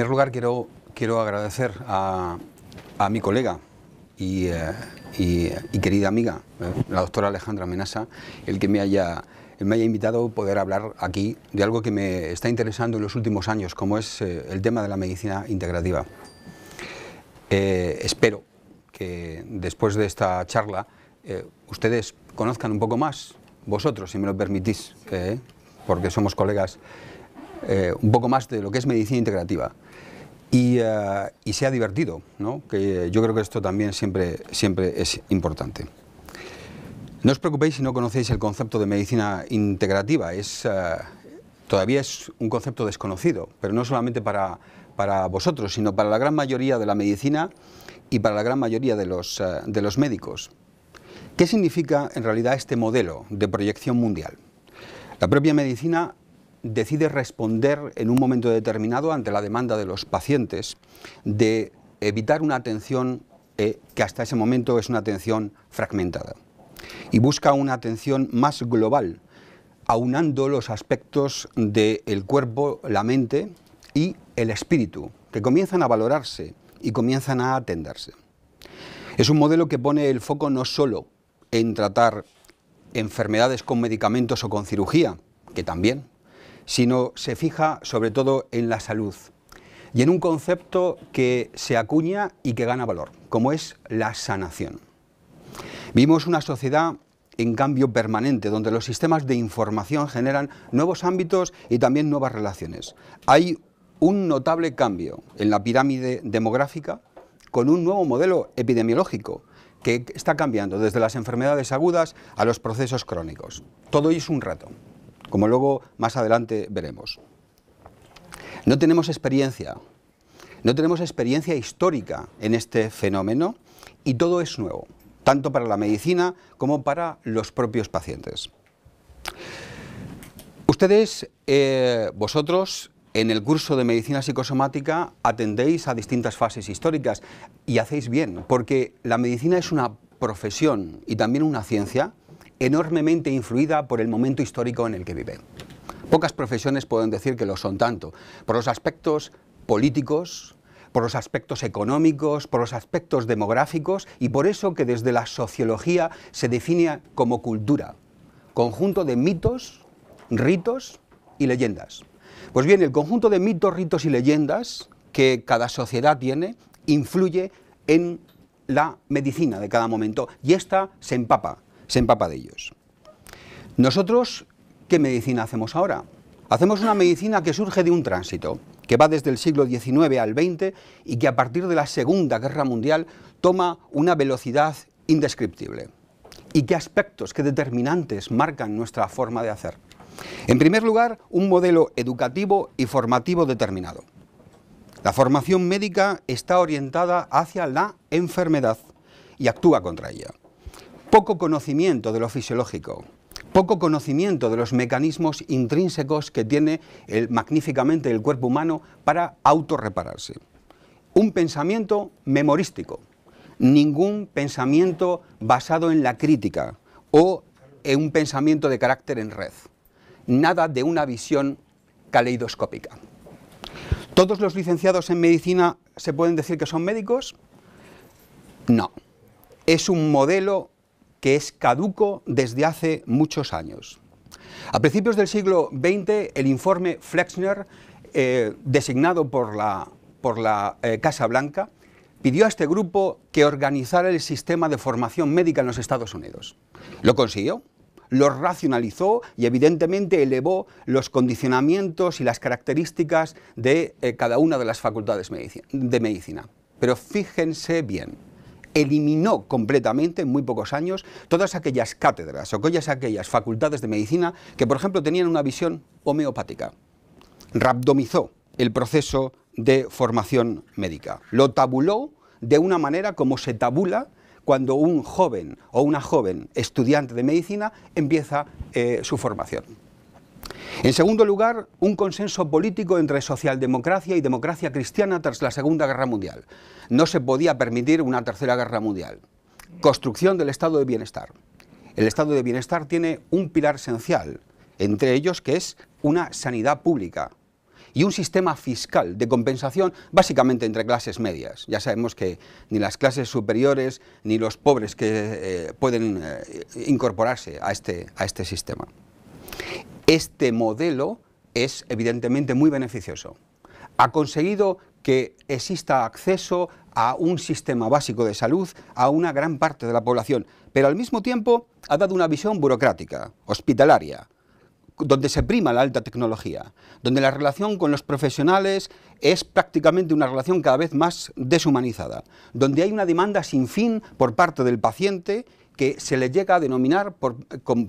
En primer lugar quiero, quiero agradecer a, mi colega y, eh, querida amiga, eh, la doctora Alejandra Menasa, el que me haya, me haya invitado a poder hablar aquí de algo que me está interesando en los últimos años, como es eh, el tema de la medicina integrativa. espero que después de esta charla ustedes conozcan un poco más, vosotros, si me lo permitís, porque somos colegas, un poco más de lo que es medicina integrativa y, se eh, ha sea divertido, que yo creo que esto también siempre, siempre es importante. No os preocupéis si no conocéis el concepto de medicina integrativa, es, eh, todavía es un concepto desconocido, pero no solamente para, para vosotros, sino para la gran mayoría de la medicina y para la gran mayoría de los, eh, de los médicos. ¿Qué significa en realidad este modelo de proyección mundial? La propia medicina decide responder en un momento determinado ante la demanda de los pacientes de evitar una atención eh, que hasta ese momento es una atención fragmentada y busca una atención más global, aunando los aspectos del cuerpo, la mente y el espíritu, que comienzan a valorarse y comienzan a atenderse. Es un modelo que pone el foco no solo en tratar enfermedades con medicamentos o con cirugía, que también, sino se fija sobre todo en la salud y en un concepto que se acuña y que gana valor, como es la sanación. Vimos una sociedad en cambio permanente, donde los sistemas de información generan nuevos ámbitos y también nuevas relaciones. Hay un notable cambio en la pirámide demográfica con un nuevo modelo epidemiológico que está cambiando desde las enfermedades agudas a los procesos crónicos. Todo es un rato como luego más adelante veremos. No tenemos experiencia, no tenemos experiencia histórica en este fenómeno y todo es nuevo, tanto para la medicina como para los propios pacientes. Ustedes, eh, vosotros, en el curso de medicina psicosomática atendéis a distintas fases históricas y hacéis bien, porque la medicina es una profesión y también una ciencia enormemente influida por el momento histórico en el que vive. Pocas profesiones pueden decir que lo son tanto, por los aspectos políticos, por los aspectos económicos, por los aspectos demográficos y por eso que desde la sociología se define como cultura, conjunto de mitos, ritos y leyendas. Pues bien, el conjunto de mitos, ritos y leyendas que cada sociedad tiene influye en la medicina de cada momento y esta se empapa se empapa de ellos. Nosotros, ¿qué medicina hacemos ahora? Hacemos una medicina que surge de un tránsito, que va desde el siglo XIX al XX y que a partir de la Segunda Guerra Mundial toma una velocidad indescriptible. ¿Y qué aspectos, qué determinantes marcan nuestra forma de hacer? En primer lugar, un modelo educativo y formativo determinado. La formación médica está orientada hacia la enfermedad y actúa contra ella poco conocimiento de lo fisiológico, poco conocimiento de los mecanismos intrínsecos que tiene el, magníficamente el cuerpo humano para autorrepararse. Un pensamiento memorístico, ningún pensamiento basado en la crítica o en un pensamiento de carácter en red, nada de una visión caleidoscópica. ¿Todos los licenciados en medicina se pueden decir que son médicos? No. Es un modelo que es caduco desde hace muchos años. A principios del siglo XX, el informe Flexner, eh, designado por la, eh, Casa Blanca, pidió a este grupo que organizara el sistema de formación médica en los Estados Unidos. Lo consiguió, lo racionalizó y evidentemente elevó los condicionamientos y las características de eh, cada una de las facultades de medicina. Pero fíjense bien, eliminó completamente en muy pocos años todas aquellas cátedras o aquellas, facultades de medicina que, por ejemplo, tenían una visión homeopática. Rabdomizó el proceso de formación médica. Lo tabuló de una manera como se tabula cuando un joven o una joven estudiante de medicina empieza eh, su formación. En segundo lugar, un consenso político entre socialdemocracia y democracia cristiana tras la Segunda Guerra Mundial. No se podía permitir una tercera guerra mundial. Construcción del estado de bienestar. El estado de bienestar tiene un pilar esencial, entre ellos que es una sanidad pública y un sistema fiscal de compensación básicamente entre clases medias. Ya sabemos que ni las clases superiores ni los pobres que eh, pueden eh, incorporarse a este, este sistema. Este modelo es evidentemente muy beneficioso. Ha conseguido que exista acceso a un sistema básico de salud a una gran parte de la población, pero al mismo tiempo ha dado una visión burocrática, hospitalaria, donde se prima la alta tecnología, donde la relación con los profesionales es prácticamente una relación cada vez más deshumanizada, donde hay una demanda sin fin por parte del paciente que se le llega a denominar por,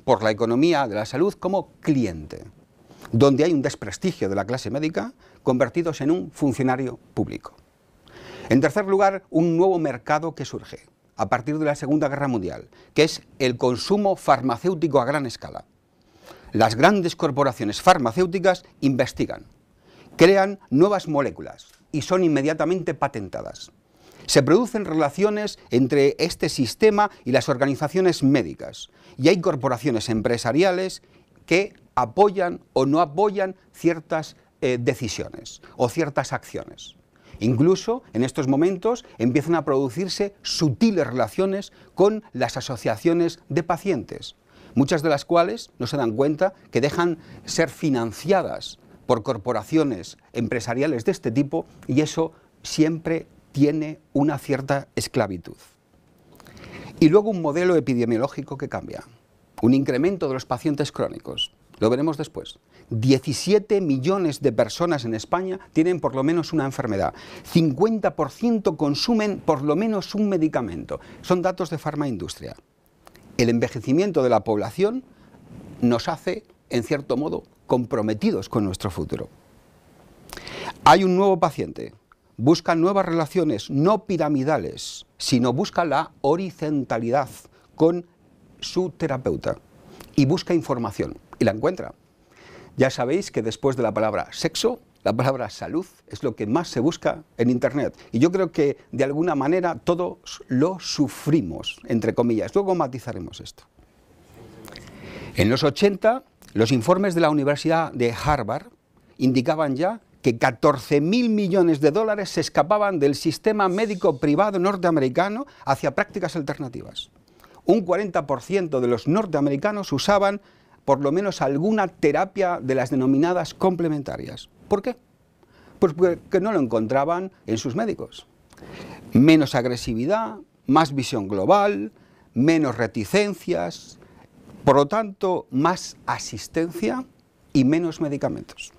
por la economía de la salud como cliente, donde hay un desprestigio de la clase médica convertidos en un funcionario público. En tercer lugar, un nuevo mercado que surge a partir de la Segunda Guerra Mundial, que es el consumo farmacéutico a gran escala. Las grandes corporaciones farmacéuticas investigan, crean nuevas moléculas y son inmediatamente patentadas. Se producen relaciones entre este sistema y las organizaciones médicas y hay corporaciones empresariales que apoyan o no apoyan ciertas eh, decisiones o ciertas acciones. Incluso en estos momentos empiezan a producirse sutiles relaciones con las asociaciones de pacientes, muchas de las cuales no se dan cuenta que dejan ser financiadas por corporaciones empresariales de este tipo y eso siempre tiene una cierta esclavitud. Y luego un modelo epidemiológico que cambia, un incremento de los pacientes crónicos, lo veremos después. 17 millones de personas en España tienen por lo menos una enfermedad. 50% consumen por lo menos un medicamento. Son datos de farmaindustria. El envejecimiento de la población nos hace, en cierto modo, comprometidos con nuestro futuro. Hay un nuevo paciente, Busca nuevas relaciones, no piramidales, sino busca la horizontalidad con su terapeuta y busca información y la encuentra. Ya sabéis que después de la palabra sexo, la palabra salud es lo que más se busca en Internet. Y yo creo que de alguna manera todos lo sufrimos, entre comillas. Luego matizaremos esto. En los 80, los informes de la Universidad de Harvard indicaban ya que 14.000 mil millones de dólares se escapaban del sistema médico privado norteamericano hacia prácticas alternativas. Un 40% de los norteamericanos usaban por lo menos alguna terapia de las denominadas complementarias. ¿Por qué? Pues porque no lo encontraban en sus médicos. Menos agresividad, más visión global, menos reticencias, por lo tanto, más asistencia y menos medicamentos.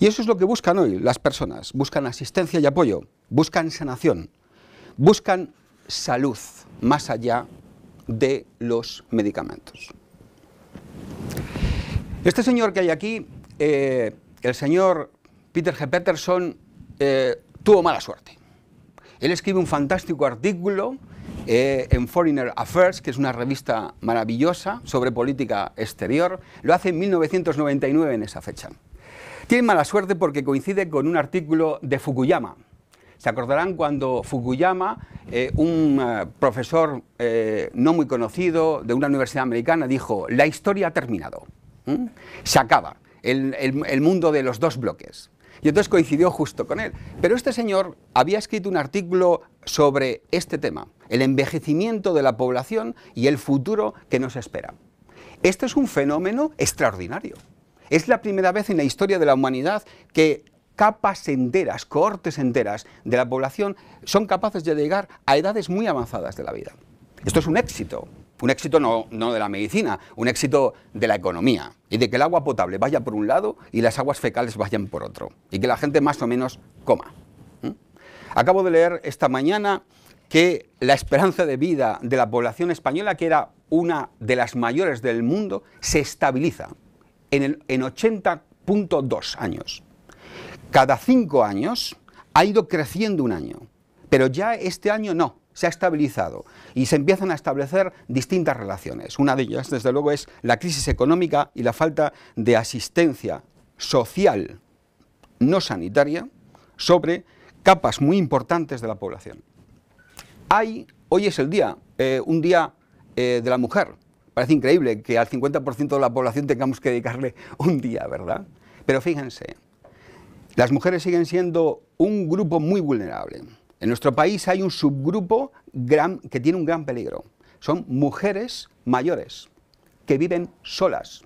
Y eso es lo que buscan hoy las personas. Buscan asistencia y apoyo, buscan sanación, buscan salud más allá de los medicamentos. Este señor que hay aquí, eh, el señor Peter G. Peterson, eh, tuvo mala suerte. Él escribe un fantástico artículo eh, en Foreigner Affairs, que es una revista maravillosa sobre política exterior. Lo hace en 1999 en esa fecha. Tiene mala suerte porque coincide con un artículo de Fukuyama. Se acordarán cuando Fukuyama, eh, un eh, profesor eh, no muy conocido de una universidad americana, dijo, la historia ha terminado, se acaba, el, el mundo de los dos bloques. Y entonces coincidió justo con él. Pero este señor había escrito un artículo sobre este tema, el envejecimiento de la población y el futuro que nos espera. Este es un fenómeno extraordinario. Es la primera vez en la historia de la humanidad que capas enteras, cohortes enteras de la población son capaces de llegar a edades muy avanzadas de la vida. Esto es un éxito, un éxito no, de la medicina, un éxito de la economía. Y de que el agua potable vaya por un lado y las aguas fecales vayan por otro. Y que la gente más o menos coma. Acabo de leer esta mañana que la esperanza de vida de la población española, que era una de las mayores del mundo, se estabiliza en, 80.2 años. Cada cinco años ha ido creciendo un año, pero ya este año no, se ha estabilizado y se empiezan a establecer distintas relaciones. Una de ellas, desde luego, es la crisis económica y la falta de asistencia social, no sanitaria, sobre capas muy importantes de la población. Hay, hoy es el día, eh, un día eh, de la mujer, Parece increíble que al 50% de la población tengamos que dedicarle un día, ¿verdad? Pero fíjense, las mujeres siguen siendo un grupo muy vulnerable. En nuestro país hay un subgrupo gran, que tiene un gran peligro. Son mujeres mayores que viven solas,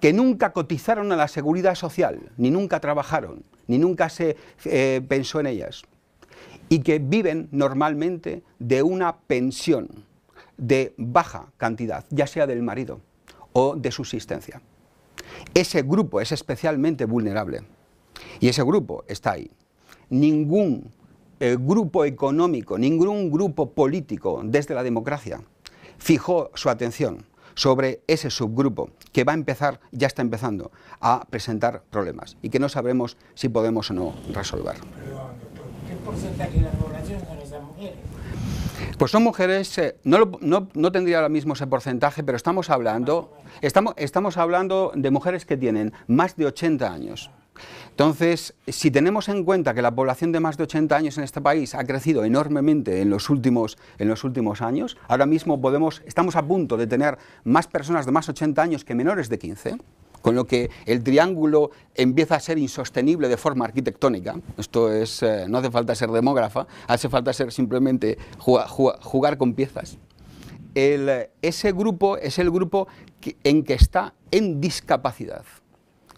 que nunca cotizaron a la seguridad social, ni nunca trabajaron, ni nunca se eh, pensó en ellas, y que viven normalmente de una pensión de baja cantidad, ya sea del marido o de subsistencia. Ese grupo es especialmente vulnerable y ese grupo está ahí. Ningún eh, grupo económico, ningún grupo político desde la democracia fijó su atención sobre ese subgrupo que va a empezar, ya está empezando, a presentar problemas y que no sabremos si podemos o no resolver. ¿Qué porcentaje de son esas mujeres? Pues son mujeres, eh, no, tendría ahora mismo ese porcentaje, pero estamos hablando, estamos, hablando de mujeres que tienen más de 80 años. Entonces, si tenemos en cuenta que la población de más de 80 años en este país ha crecido enormemente en los últimos, en los últimos años, ahora mismo podemos, estamos a punto de tener más personas de más de 80 años que menores de 15 con lo que el triángulo empieza a ser insostenible de forma arquitectónica. Esto es, eh, no hace falta ser demógrafa, hace falta ser simplemente jugar, con piezas. ese grupo es el grupo en que está en discapacidad.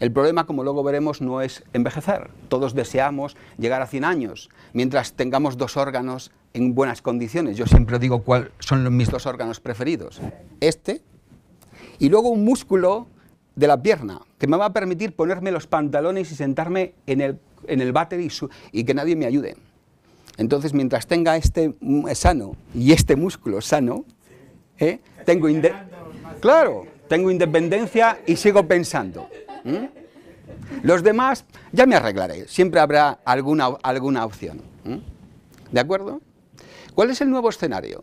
El problema, como luego veremos, no es envejecer. Todos deseamos llegar a 100 años, mientras tengamos dos órganos en buenas condiciones. Yo siempre digo cuáles son mis dos órganos preferidos. Este y luego un músculo de la pierna, que me va a permitir ponerme los pantalones y sentarme en el, en el váter y, que nadie me ayude. Entonces, mientras tenga este eh, sano y este músculo sano, ¿eh? tengo, claro, tengo independencia y sigo pensando. Los demás ya me arreglaré, siempre habrá alguna, alguna opción. ¿De acuerdo? ¿Cuál es el nuevo escenario?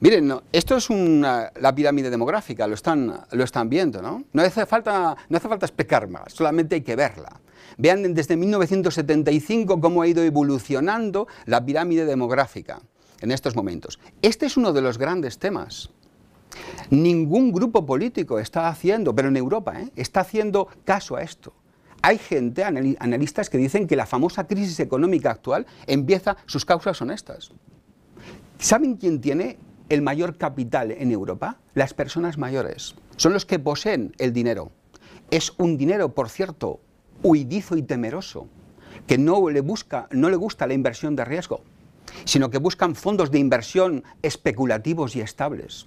Miren, esto es la pirámide demográfica, lo están, viendo, ¿no? No hace, falta, no explicar más, solamente hay que verla. Vean desde 1975 cómo ha ido evolucionando la pirámide demográfica en estos momentos. Este es uno de los grandes temas. Ningún grupo político está haciendo, pero en Europa, ¿eh? está haciendo caso a esto. Hay gente, analistas, que dicen que la famosa crisis económica actual empieza, sus causas honestas. ¿Saben quién tiene el mayor capital en Europa, las personas mayores. Son los que poseen el dinero. Es un dinero, por cierto, huidizo y temeroso, que no le, busca, no le gusta la inversión de riesgo, sino que buscan fondos de inversión especulativos y estables,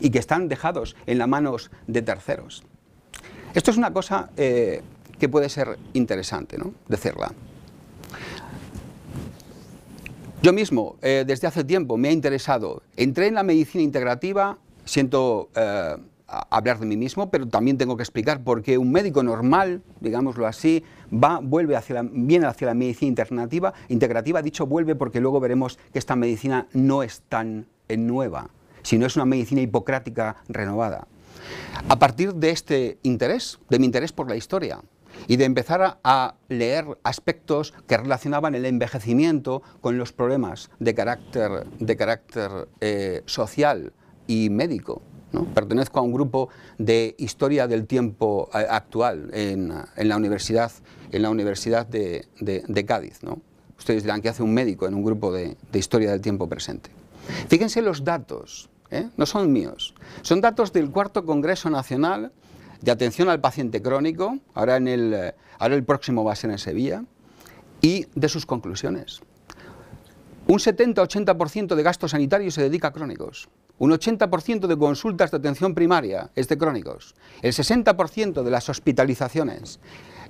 y que están dejados en las manos de terceros. Esto es una cosa eh, que puede ser interesante ¿no? decirla. Yo mismo, eh, desde hace tiempo, me ha interesado. Entré en la medicina integrativa, siento eh, hablar de mí mismo, pero también tengo que explicar por qué un médico normal, digámoslo así, va, vuelve hacia la, viene hacia la medicina alternativa, integrativa, dicho vuelve porque luego veremos que esta medicina no es tan eh, nueva, sino es una medicina hipocrática renovada. A partir de este interés, de mi interés por la historia, y de empezar a, leer aspectos que relacionaban el envejecimiento con los problemas de carácter, de carácter eh, social y médico. Pertenezco a un grupo de historia del tiempo eh, actual en, en la universidad, en la universidad de, Cádiz. Ustedes dirán que hace un médico en un grupo de, de historia del tiempo presente. Fíjense los datos, ¿eh? no son míos, son datos del Cuarto Congreso Nacional de atención al paciente crónico, ahora, en el, el próximo va a ser en Sevilla, y de sus conclusiones. Un 70-80% de gasto sanitario se dedica a crónicos. Un 80% de consultas de atención primaria es de crónicos. El 60% de las hospitalizaciones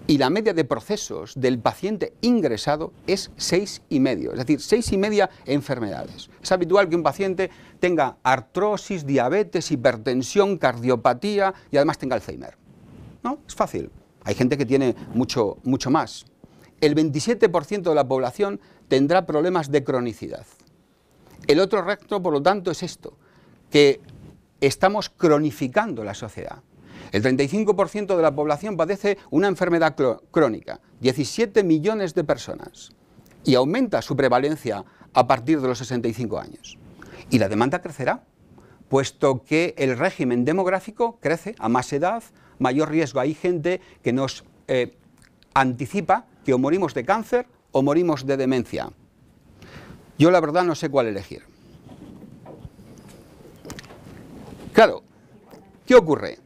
y la media de procesos del paciente ingresado es seis y medio, es decir, seis y media enfermedades. Es habitual que un paciente tenga artrosis, diabetes, hipertensión, cardiopatía y además tenga Alzheimer. ¿No? Es fácil. Hay gente que tiene mucho, mucho más. El 27% de la población tendrá problemas de cronicidad. El otro recto, por lo tanto, es esto, que estamos cronificando la sociedad. El 35% de la población padece una enfermedad crónica, 17 millones de personas, y aumenta su prevalencia a partir de los 65 años. Y la demanda crecerá, puesto que el régimen demográfico crece a más edad, mayor riesgo. Hay gente que nos eh, anticipa que o morimos de cáncer o morimos de demencia. Yo la verdad no sé cuál elegir. Claro, ¿qué ocurre?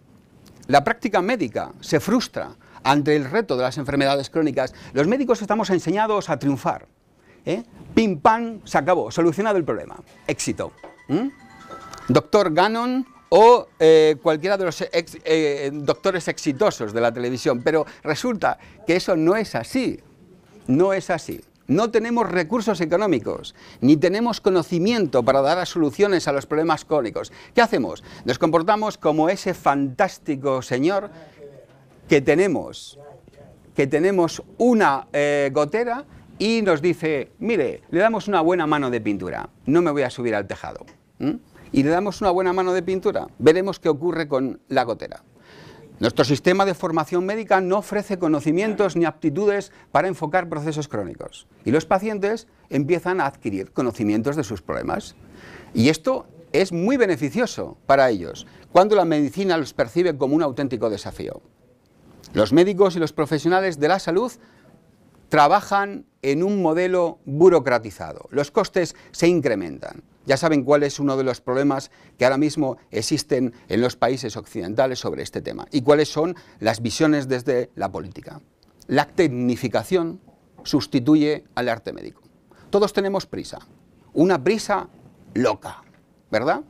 La práctica médica se frustra ante el reto de las enfermedades crónicas. Los médicos estamos enseñados a triunfar. ¿eh? Pim pam, se acabó, solucionado el problema. Éxito. Doctor Gannon o eh, cualquiera de los eh, doctores exitosos de la televisión, pero resulta que eso no es así, no es así. No tenemos recursos económicos, ni tenemos conocimiento para dar soluciones a los problemas crónicos. ¿Qué hacemos? Nos comportamos como ese fantástico señor que tenemos, que una eh, gotera y nos dice, mire, le damos una buena mano de pintura, no me voy a subir al tejado. Y le damos una buena mano de pintura, veremos qué ocurre con la gotera. Nuestro sistema de formación médica no ofrece conocimientos ni aptitudes para enfocar procesos crónicos y los pacientes empiezan a adquirir conocimientos de sus problemas. Y esto es muy beneficioso para ellos cuando la medicina los percibe como un auténtico desafío. Los médicos y los profesionales de la salud trabajan en un modelo burocratizado. Los costes se incrementan. Ya saben cuál es uno de los problemas que ahora mismo existen en los países occidentales sobre este tema y cuáles son las visiones desde la política. La tecnificación sustituye al arte médico. Todos tenemos prisa, una prisa loca, ¿verdad?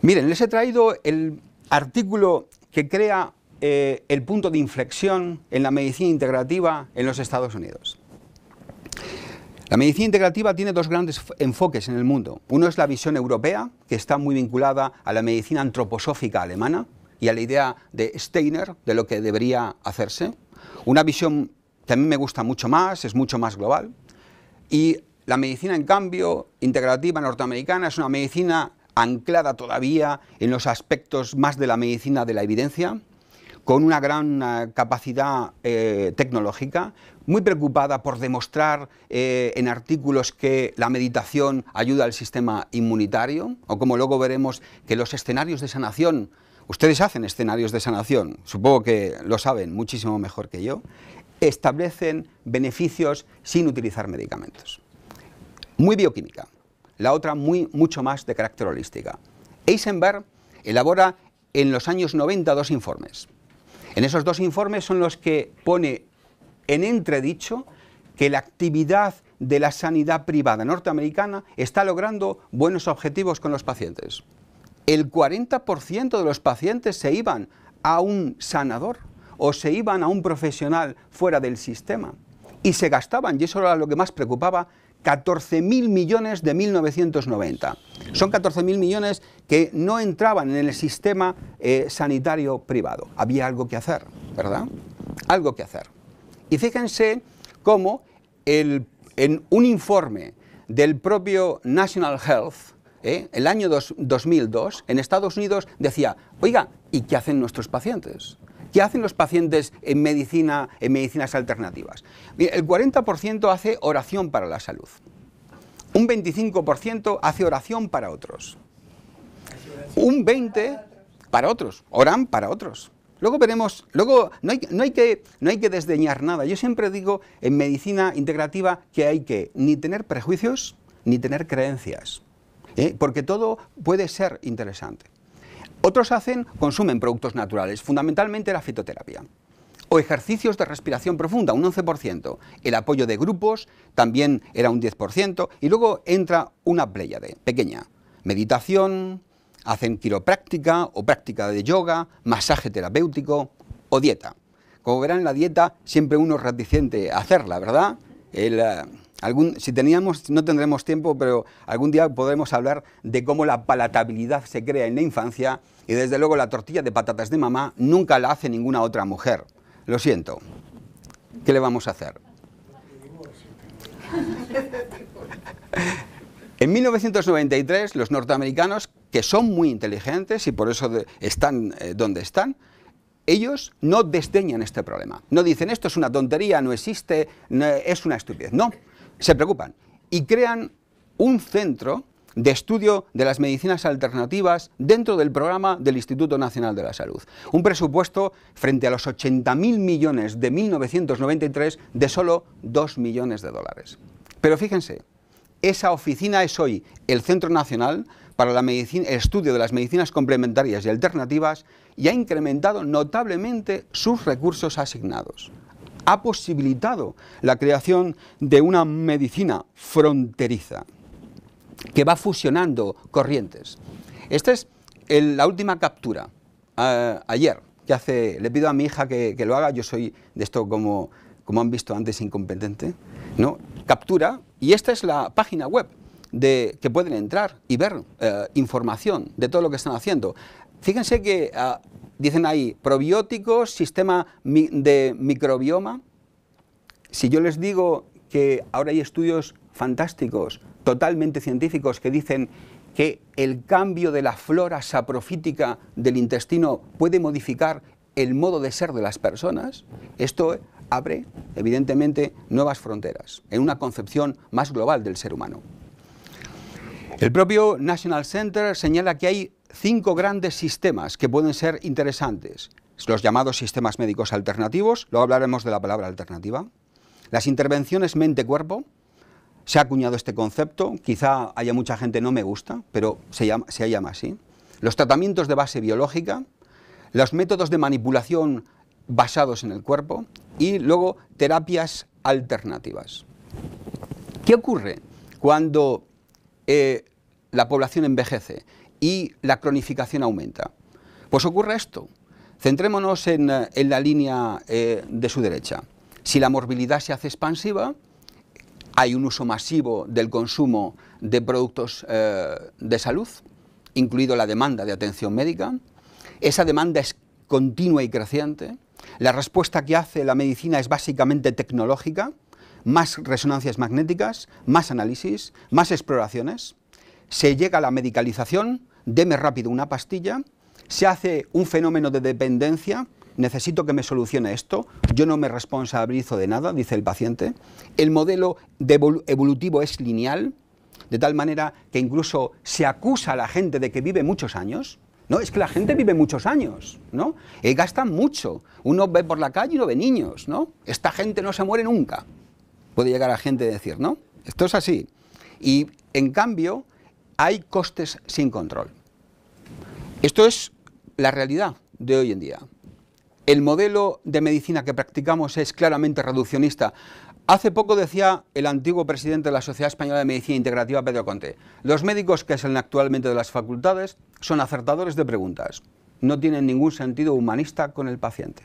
Miren, les he traído el artículo que crea eh, el punto de inflexión en la medicina integrativa en los Estados Unidos. La medicina integrativa tiene dos grandes enfoques en el mundo. Uno es la visión europea, que está muy vinculada a la medicina antroposófica alemana y a la idea de Steiner de lo que debería hacerse. Una visión que a mí me gusta mucho más, es mucho más global. Y la medicina, en cambio, integrativa norteamericana es una medicina anclada todavía en los aspectos más de la medicina de la evidencia, con una gran eh, capacidad eh, tecnológica, muy preocupada por demostrar eh, en artículos que la meditación ayuda al sistema inmunitario, o como luego veremos que los escenarios de sanación, ustedes hacen escenarios de sanación, supongo que lo saben muchísimo mejor que yo, establecen beneficios sin utilizar medicamentos. Muy bioquímica, la otra muy, mucho más de carácter holística. Eisenberg elabora en los años 90 dos informes. En esos dos informes son los que pone en entredicho que la actividad de la sanidad privada norteamericana está logrando buenos objetivos con los pacientes. El 40% de los pacientes se iban a un sanador o se iban a un profesional fuera del sistema y se gastaban, y eso era lo que más preocupaba, 14.000 millones de 1990. Son 14.000 millones que no entraban en el sistema eh, sanitario privado. Había algo que hacer, ¿verdad? Algo que hacer. Y fíjense cómo en un informe del propio National Health, eh, el año 2002, en Estados Unidos decía, oiga, ¿y qué hacen nuestros pacientes? ¿Qué hacen los pacientes en, medicina, en medicinas alternativas? El 40% hace oración para la salud. Un 25% hace oración para otros. Un 20% para otros. Oran para otros. Luego veremos, luego no hay, que, no hay, que, desdeñar nada. Yo siempre digo en medicina integrativa que hay que ni tener prejuicios ni tener creencias, ¿eh? porque todo puede ser interesante. Otros hacen, consumen productos naturales, fundamentalmente la fitoterapia. O ejercicios de respiración profunda, un 11%. El apoyo de grupos también era un 10%. Y luego entra una pléyade pequeña. Meditación, hacen quiropráctica o práctica de yoga, masaje terapéutico o dieta. Como verán, la dieta siempre uno es reticente a hacerla, ¿verdad? El, eh, si teníamos, no tendremos tiempo, pero algún día podremos hablar de cómo la palatabilidad se crea en la infancia y desde luego la tortilla de patatas de mamá nunca la hace ninguna otra mujer. Lo siento. ¿Qué le vamos a hacer? En 1993 los norteamericanos, que son muy inteligentes y por eso están eh, donde están, ellos no desdeñan este problema. No dicen esto es una tontería, no existe, es una estupidez. No, se preocupan y crean un centro de estudio de las medicinas alternativas dentro del programa del Instituto Nacional de la Salud. Un presupuesto frente a los 80.000 millones de 1993 de solo 2 millones de dólares. Pero fíjense, esa oficina es hoy el Centro Nacional para la el Estudio de las Medicinas Complementarias y Alternativas y ha incrementado notablemente sus recursos asignados ha posibilitado la creación de una medicina fronteriza que va fusionando corrientes. Esta es la última captura, ah, ayer, que hace, le pido a mi hija que, que, lo haga, yo soy de esto como, como han visto antes incompetente, ¿no? captura, y esta es la página web de, que pueden entrar y ver eh, información de todo lo que están haciendo. Fíjense que ah, Dicen ahí, probióticos, sistema de microbioma. Si yo les digo que ahora hay estudios fantásticos, totalmente científicos, que dicen que el cambio de la flora saprofítica del intestino puede modificar el modo de ser de las personas, esto abre, evidentemente, nuevas fronteras en una concepción más global del ser humano. El propio National Center señala que hay cinco grandes sistemas que pueden ser interesantes. Los llamados sistemas médicos alternativos, luego hablaremos de la palabra alternativa. Las intervenciones mente-cuerpo, se ha acuñado este concepto, quizá haya mucha gente no me gusta, pero se llama, así. Los tratamientos de base biológica, los métodos de manipulación basados en el cuerpo y luego terapias alternativas. ¿Qué ocurre cuando eh, la población envejece? y la cronificación aumenta. Pues ocurre esto. Centrémonos en, eh, la línea eh, de su derecha. Si la morbilidad se hace expansiva, hay un uso masivo del consumo de productos eh, de salud, incluido la demanda de atención médica. Esa demanda es continua y creciente. La respuesta que hace la medicina es básicamente tecnológica, más resonancias magnéticas, más análisis, más exploraciones. Se llega a la medicalización, deme rápido una pastilla, se hace un fenómeno de dependencia, necesito que me solucione esto, yo no me responsabilizo de nada, dice el paciente, el modelo evolutivo es lineal, de tal manera que incluso se acusa a la gente de que vive muchos años, no, es que la gente vive muchos años, ¿no? Y eh, gasta mucho. Uno ve por la calle y no ve niños, ¿no? Esta gente no se muere nunca. Puede llegar a gente y decir, ¿no? Esto es así. Y en cambio, hay costes sin control. Esto es la realidad de hoy en día. El modelo de medicina que practicamos es claramente reduccionista. Hace poco decía el antiguo presidente de la Sociedad Española de Medicina Integrativa, Pedro Conte, los médicos que salen actualmente de las facultades son acertadores de preguntas, no tienen ningún sentido humanista con el paciente.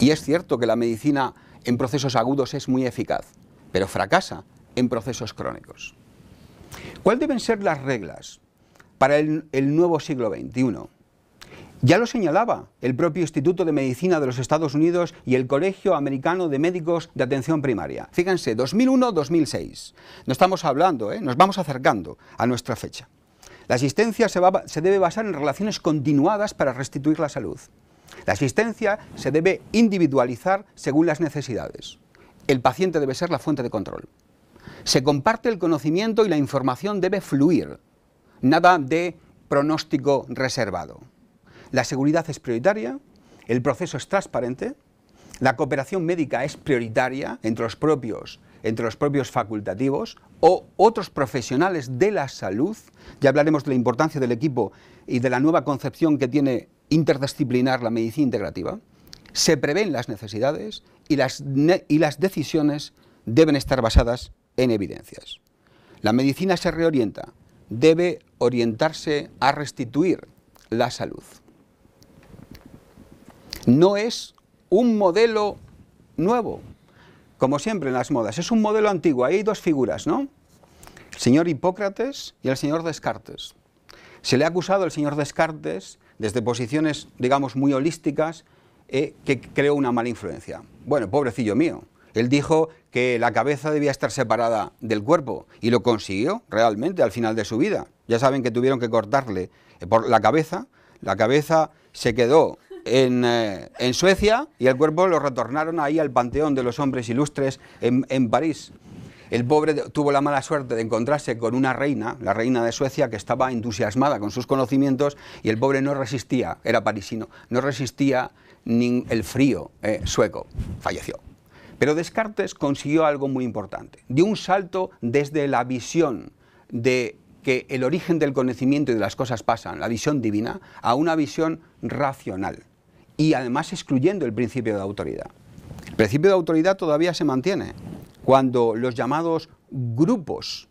Y es cierto que la medicina en procesos agudos es muy eficaz, pero fracasa en procesos crónicos. ¿Cuáles deben ser las reglas para el, nuevo siglo XXI. Ya lo señalaba el propio Instituto de Medicina de los Estados Unidos y el Colegio Americano de Médicos de Atención Primaria. Fíjense, 2001-2006. No estamos hablando, ¿eh? nos vamos acercando a nuestra fecha. La asistencia se debe basar en relaciones continuadas para restituir la salud. La asistencia se debe individualizar según las necesidades. El paciente debe ser la fuente de control. Se comparte el conocimiento y la información debe fluir Nada de pronóstico reservado. La seguridad es prioritaria, el proceso es transparente, la cooperación médica es prioritaria entre los propios, entre los propios facultativos o otros profesionales de la salud. Ya hablaremos de la importancia del equipo y de la nueva concepción que tiene interdisciplinar la medicina integrativa. Se prevén las necesidades y las decisiones deben estar basadas en evidencias. La medicina se reorienta debe orientarse a restituir la salud. No es un modelo nuevo, como siempre en las modas, es un modelo antiguo, hay dos figuras, ¿no? El señor Hipócrates y el señor Descartes. Se le ha acusado al señor Descartes, desde posiciones, digamos, muy holísticas, eh, que creó una mala influencia. Bueno, pobrecillo mío, él dijo que la cabeza debía estar separada del cuerpo y lo consiguió realmente al final de su vida. Ya saben que tuvieron que cortarle eh, por la cabeza. La cabeza se quedó eh, en, Suecia y el cuerpo lo retornaron ahí al Panteón de los Hombres Ilustres en, París. El pobre tuvo la mala suerte de encontrarse con una reina, la reina de Suecia, que estaba entusiasmada con sus conocimientos y el pobre no resistía, era parisino, no resistía ni el frío eh, sueco. Falleció. Pero Descartes consiguió algo muy importante, dio un salto desde la visión de que el origen del conocimiento y de las cosas pasan, la visión divina, a una visión racional y además excluyendo el principio de autoridad. El principio de autoridad todavía se mantiene cuando los llamados grupos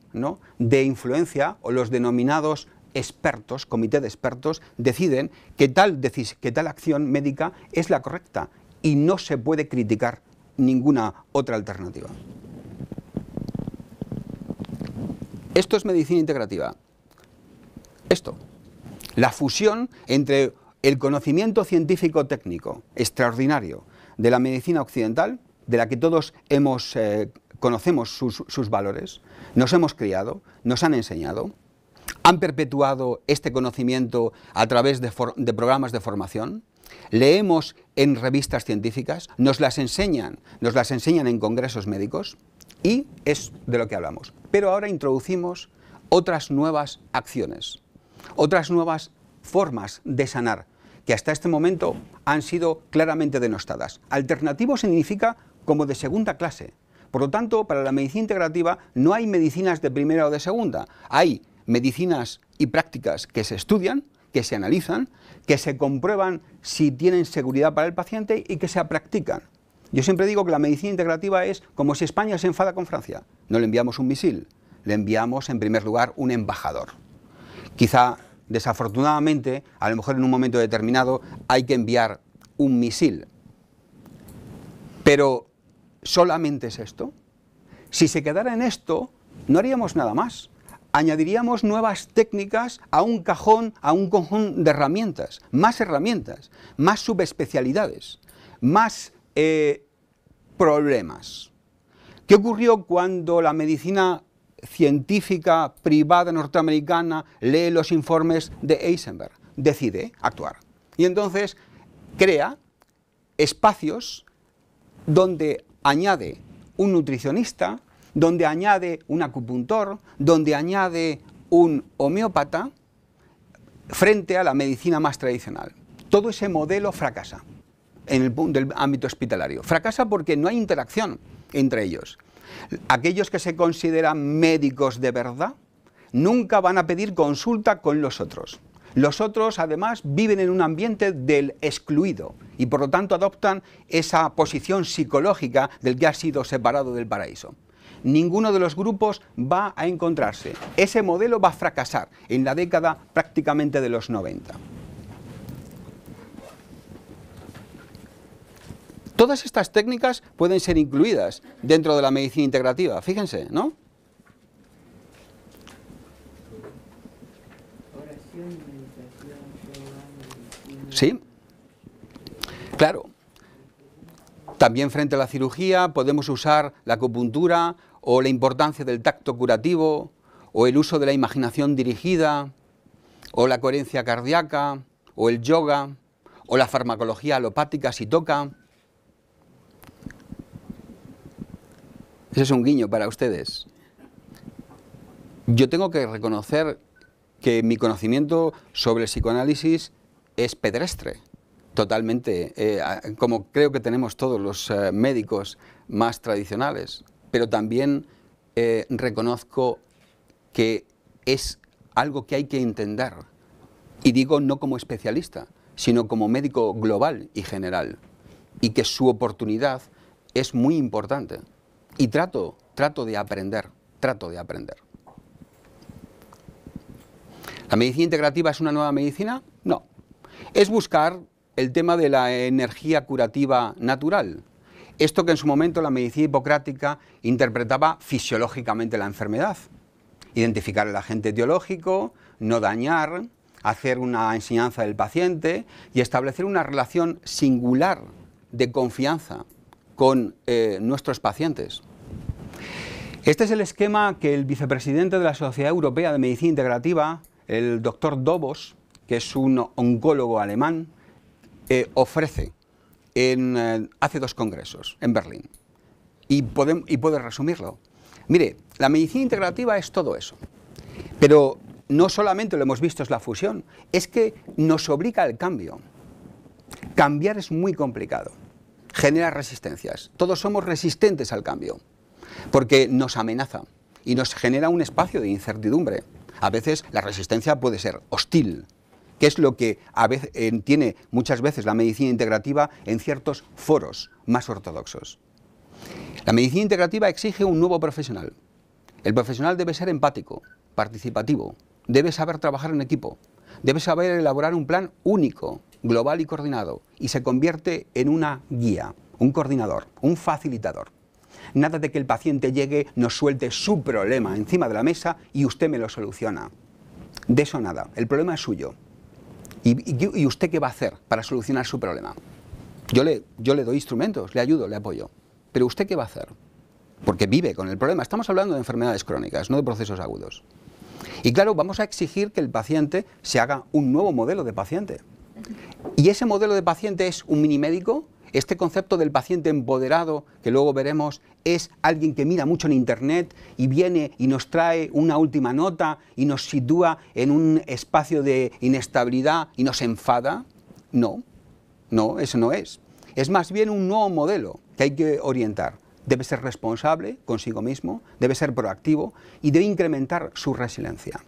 de influencia o los denominados expertos, comité de expertos, deciden que tal, que tal acción médica es la correcta y no se puede criticar ninguna otra alternativa. Esto es medicina integrativa. Esto. La fusión entre el conocimiento científico técnico extraordinario de la medicina occidental, de la que todos hemos, eh, conocemos sus, valores, nos hemos criado, nos han enseñado, han perpetuado este conocimiento a través de, programas de formación leemos en revistas científicas, nos las enseñan, nos las enseñan en congresos médicos y es de lo que hablamos. Pero ahora introducimos otras nuevas acciones, otras nuevas formas de sanar que hasta este momento han sido claramente denostadas. Alternativo significa como de segunda clase. Por lo tanto, para la medicina integrativa no hay medicinas de primera o de segunda. Hay medicinas y prácticas que se estudian, que se analizan, que se comprueban si tienen seguridad para el paciente y que se practican. Yo siempre digo que la medicina integrativa es como si España se enfada con Francia. No le enviamos un misil, le enviamos en primer lugar un embajador. Quizá desafortunadamente, a lo mejor en un momento determinado, hay que enviar un misil. Pero solamente es esto. Si se quedara en esto, no haríamos nada más añadiríamos nuevas técnicas a un cajón, a un de herramientas, más herramientas, más subespecialidades, más eh, problemas. ¿Qué ocurrió cuando la medicina científica privada norteamericana lee los informes de Eisenberg? Decide actuar. Y entonces crea espacios donde añade un nutricionista, donde añade un acupuntor, donde añade un homeópata, frente a la medicina más tradicional. Todo ese modelo fracasa en el ámbito hospitalario. Fracasa porque no hay interacción entre ellos. Aquellos que se consideran médicos de verdad nunca van a pedir consulta con los otros. Los otros, además, viven en un ambiente del excluido y por lo tanto adoptan esa posición psicológica del que ha sido separado del paraíso ninguno de los grupos va a encontrarse. Ese modelo va a fracasar en la década prácticamente de los 90. Todas estas técnicas pueden ser incluidas dentro de la medicina integrativa, fíjense, ¿no? Sí, claro. También frente a la cirugía podemos usar la acupuntura, o la importancia del tacto curativo, o el uso de la imaginación dirigida, o la coherencia cardíaca, o el yoga, o la farmacología alopática si toca. Ese es un guiño para ustedes. Yo tengo que reconocer que mi conocimiento sobre el psicoanálisis es pedestre, totalmente, eh, como creo que tenemos todos los eh, médicos más tradicionales pero también eh, reconozco que es algo que hay que entender. Y digo no como especialista, sino como médico global y general. Y que su oportunidad es muy importante. Y trato, trato de aprender, trato de aprender. ¿La medicina integrativa es una nueva medicina? No. Es buscar el tema de la energía curativa natural, esto que en su momento la medicina hipocrática interpretaba fisiológicamente la enfermedad. Identificar el agente etiológico, no dañar, hacer una enseñanza del paciente y establecer una relación singular de confianza con eh, nuestros pacientes. Este es el esquema que el vicepresidente de la Sociedad Europea de Medicina Integrativa, el doctor Dobos, que es un oncólogo alemán, eh, ofrece eh, hace dos congresos en Berlín. Y, y puedo resumirlo. Mire, la medicina integrativa es todo eso. Pero no solamente lo hemos visto es la fusión, es que nos obliga al cambio. Cambiar es muy complicado, genera resistencias. Todos somos resistentes al cambio, porque nos amenaza y nos genera un espacio de incertidumbre. A veces la resistencia puede ser hostil, que es lo que a eh, tiene muchas veces la medicina integrativa en ciertos foros más ortodoxos. La medicina integrativa exige un nuevo profesional. El profesional debe ser empático, participativo, debe saber trabajar en equipo, debe saber elaborar un plan único, global y coordinado, y se convierte en una guía, un coordinador, un facilitador. Nada de que el paciente llegue, nos suelte su problema encima de la mesa y usted me lo soluciona. De eso nada, el problema es suyo, ¿Y, usted qué va a hacer para solucionar su problema? Yo le, yo le doy instrumentos, le ayudo, le apoyo. Pero ¿usted qué va a hacer? Porque vive con el problema. Estamos hablando de enfermedades crónicas, no de procesos agudos. Y claro, vamos a exigir que el paciente se haga un nuevo modelo de paciente. Y ese modelo de paciente es un mini médico este concepto del paciente empoderado, que luego veremos, es alguien que mira mucho en Internet y viene y nos trae una última nota y nos sitúa en un espacio de inestabilidad y nos enfada. No, no, eso no es. Es más bien un nuevo modelo que hay que orientar. Debe ser responsable consigo mismo, debe ser proactivo y debe incrementar su resiliencia.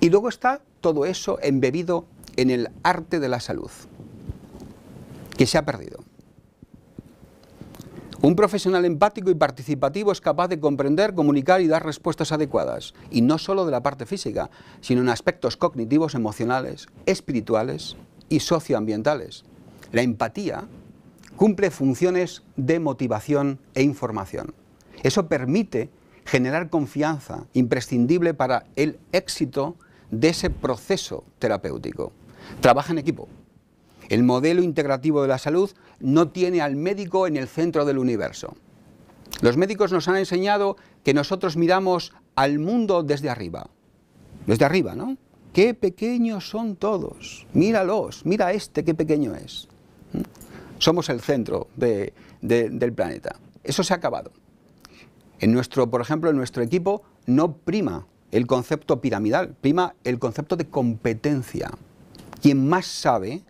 Y luego está todo eso embebido en el arte de la salud, que se ha perdido. Un profesional empático y participativo es capaz de comprender, comunicar y dar respuestas adecuadas, y no solo de la parte física, sino en aspectos cognitivos, emocionales, espirituales y socioambientales. La empatía cumple funciones de motivación e información. Eso permite generar confianza imprescindible para el éxito de ese proceso terapéutico. Trabaja en equipo. El modelo integrativo de la salud no tiene al médico en el centro del universo. Los médicos nos han enseñado que nosotros miramos al mundo desde arriba. Desde arriba, ¿no? Qué pequeños son todos. Míralos, mira este, qué pequeño es. Somos el centro del planeta. Eso se ha acabado. En nuestro, por ejemplo, en nuestro equipo no prima el concepto piramidal, prima el concepto de competencia. Quien más sabe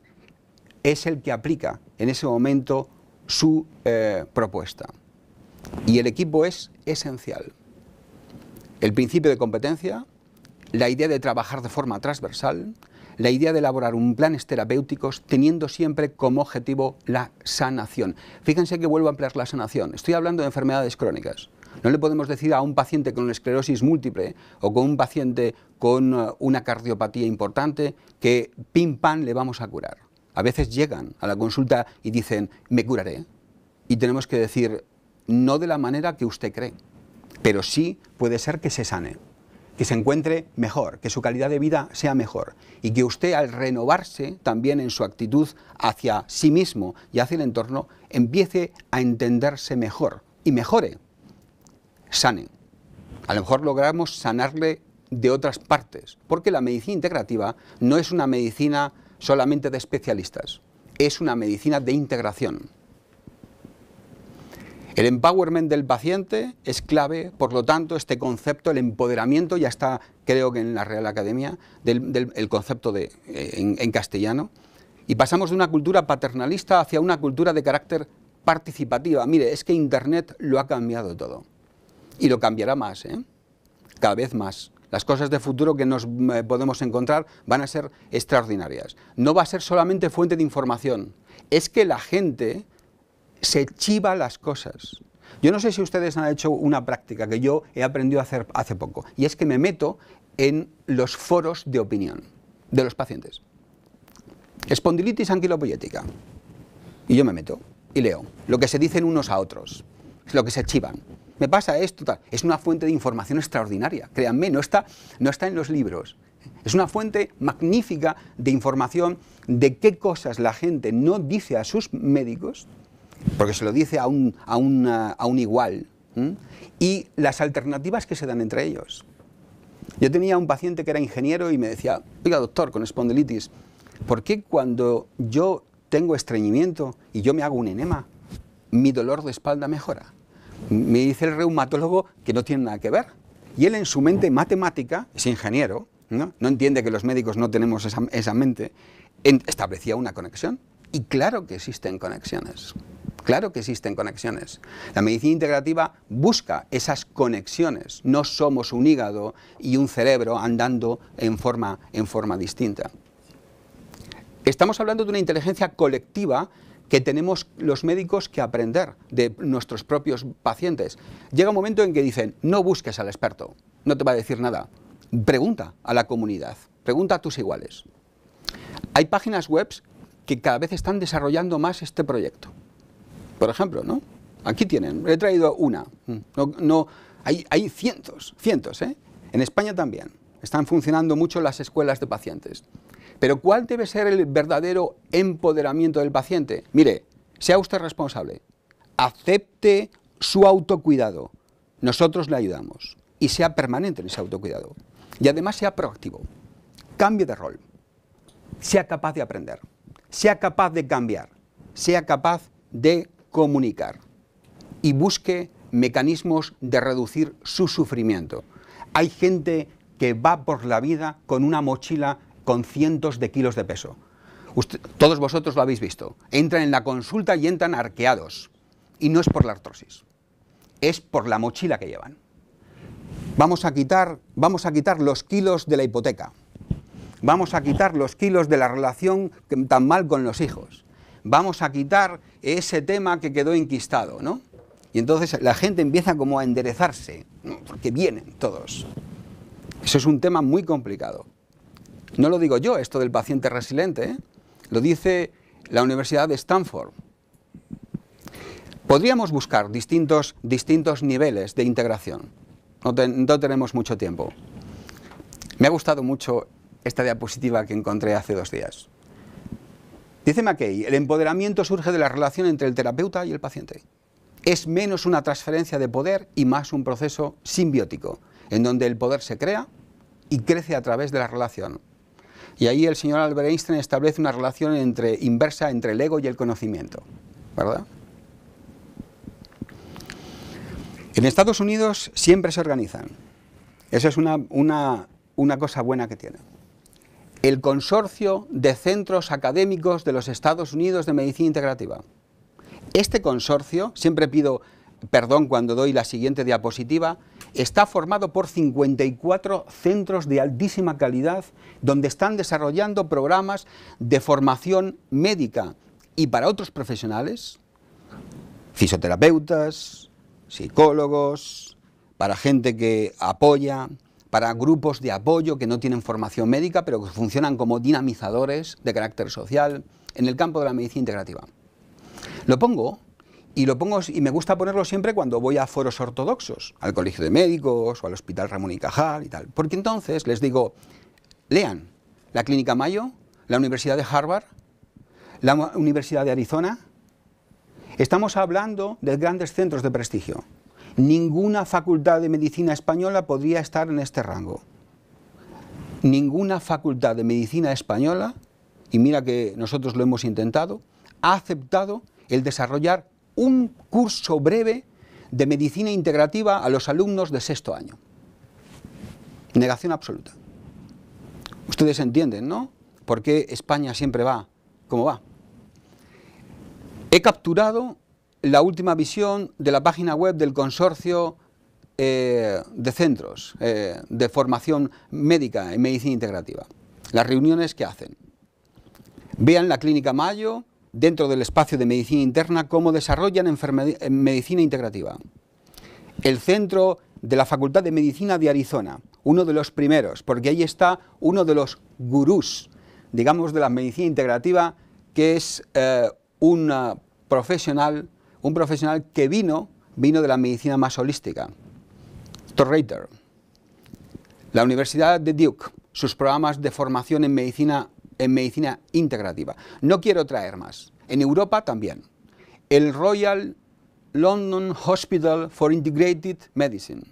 es el que aplica en ese momento su eh, propuesta. Y el equipo es esencial. El principio de competencia, la idea de trabajar de forma transversal, la idea de elaborar un planes terapéuticos teniendo siempre como objetivo la sanación. Fíjense que vuelvo a emplear la sanación. Estoy hablando de enfermedades crónicas. No le podemos decir a un paciente con esclerosis múltiple o con un paciente con eh, una cardiopatía importante que pim pam le vamos a curar a veces llegan a la consulta y dicen, me curaré. Y tenemos que decir, no de la manera que usted cree, pero sí puede ser que se sane, que se encuentre mejor, que su calidad de vida sea mejor y que usted al renovarse también en su actitud hacia sí mismo y hacia el entorno, empiece a entenderse mejor y mejore, sane. A lo mejor logramos sanarle de otras partes, porque la medicina integrativa no es una medicina solamente de especialistas, es una medicina de integración. El empowerment del paciente es clave, por lo tanto, este concepto, el empoderamiento, ya está, creo que en la Real Academia, del, el concepto eh, en, castellano, y pasamos de una cultura paternalista hacia una cultura de carácter participativa. Mire, es que Internet lo ha cambiado todo, y lo cambiará más, ¿eh? cada vez más las cosas de futuro que nos eh, podemos encontrar van a ser extraordinarias. No va a ser solamente fuente de información, es que la gente se chiva las cosas. Yo no sé si ustedes han hecho una práctica que yo he aprendido a hacer hace poco, y es que me meto en los foros de opinión de los pacientes. Espondilitis anquilopoyética. Y yo me meto y leo lo que se dicen unos a otros, lo que se chivan me pasa esto, tal. Es una fuente de información extraordinaria, créanme, no está, no está en los libros. Es una fuente magnífica de información de qué cosas la gente no dice a sus médicos, porque se lo dice a un, a igual, y las alternativas que se dan entre ellos. Yo tenía un paciente que era ingeniero y me decía, oiga doctor, con espondilitis, ¿por qué cuando yo tengo estreñimiento y yo me hago un enema, mi dolor de espalda mejora? Me dice el reumatólogo que no tiene nada que ver. Y él en su mente matemática, es ingeniero, no, entiende que los médicos no tenemos esa, mente, establecía una conexión. Y claro que existen conexiones. Claro que existen conexiones. La medicina integrativa busca esas conexiones. No somos un hígado y un cerebro andando en forma, en forma distinta. Estamos hablando de una inteligencia colectiva que tenemos los médicos que aprender de nuestros propios pacientes. Llega un momento en que dicen, no busques al experto, no te va a decir nada. Pregunta a la comunidad, pregunta a tus iguales. Hay páginas web que cada vez están desarrollando más este proyecto. Por ejemplo, ¿no? Aquí tienen, he traído una. Mm, no, hay, cientos, cientos, ¿eh? En España también. Están funcionando mucho las escuelas de pacientes. Pero ¿cuál debe ser el verdadero empoderamiento del paciente? Mire, sea usted responsable, acepte su autocuidado, nosotros le ayudamos y sea permanente en ese autocuidado. Y además sea proactivo, cambie de rol, sea capaz de aprender, sea capaz de cambiar, sea capaz de comunicar y busque mecanismos de reducir su sufrimiento. Hay gente que va por la vida con una mochila con cientos de kilos de peso. todos vosotros lo habéis visto. Entran en la consulta y entran arqueados. Y no es por la artrosis, es por la mochila que llevan. Vamos a quitar, vamos a quitar los kilos de la hipoteca. Vamos a quitar los kilos de la relación tan mal con los hijos. Vamos a quitar ese tema que quedó enquistado, Y entonces la gente empieza como a enderezarse, porque vienen todos. Eso es un tema muy complicado. No lo digo yo, esto del paciente resiliente, ¿eh? lo dice la Universidad de Stanford. Podríamos buscar distintos, distintos niveles de integración. No, no, tenemos mucho tiempo. Me ha gustado mucho esta diapositiva que encontré hace dos días. Dice McKay, el empoderamiento surge de la relación entre el terapeuta y el paciente. Es menos una transferencia de poder y más un proceso simbiótico, en donde el poder se crea y crece a través de la relación. Y ahí el señor Albert Einstein establece una relación entre, inversa entre el ego y el conocimiento. ¿Verdad? En Estados Unidos siempre se organizan. Esa es una, una cosa buena que tiene. El Consorcio de Centros Académicos de los Estados Unidos de Medicina Integrativa. Este consorcio, siempre pido perdón cuando doy la siguiente diapositiva, Está formado por 54 centros de altísima calidad donde están desarrollando programas de formación médica y para otros profesionales, fisioterapeutas, psicólogos, para gente que apoya, para grupos de apoyo que no tienen formación médica, pero que funcionan como dinamizadores de carácter social en el campo de la medicina integrativa. Lo pongo y lo pongo y me gusta ponerlo siempre cuando voy a foros ortodoxos, al Colegio de Médicos o al Hospital Ramón y Cajal y tal, porque entonces les digo, lean la Clínica Mayo, la Universidad de Harvard, la Universidad de Arizona. Estamos hablando de grandes centros de prestigio. Ninguna facultad de medicina española podría estar en este rango. Ninguna facultad de medicina española, y mira que nosotros lo hemos intentado, ha aceptado el desarrollar un curso breve de medicina integrativa a los alumnos de sexto año. Negación absoluta. Ustedes entienden, ¿no? ¿Por qué España siempre va como va? He capturado la última visión de la página web del consorcio eh, de centros eh, de formación médica en medicina integrativa. Las reuniones que hacen. Vean la clínica Mayo, dentro del espacio de medicina interna cómo desarrollan eh, medicina integrativa. El centro de la Facultad de Medicina de Arizona, uno de los primeros, porque ahí está uno de los gurús, digamos, de la medicina integrativa, que es eh, un eh, profesional, un profesional que vino, vino de la medicina más holística, Torreiter. La Universidad de Duke, sus programas de formación en medicina en medicina integrativa. No quiero traer más. En Europa también. El Royal London Hospital for Integrated Medicine,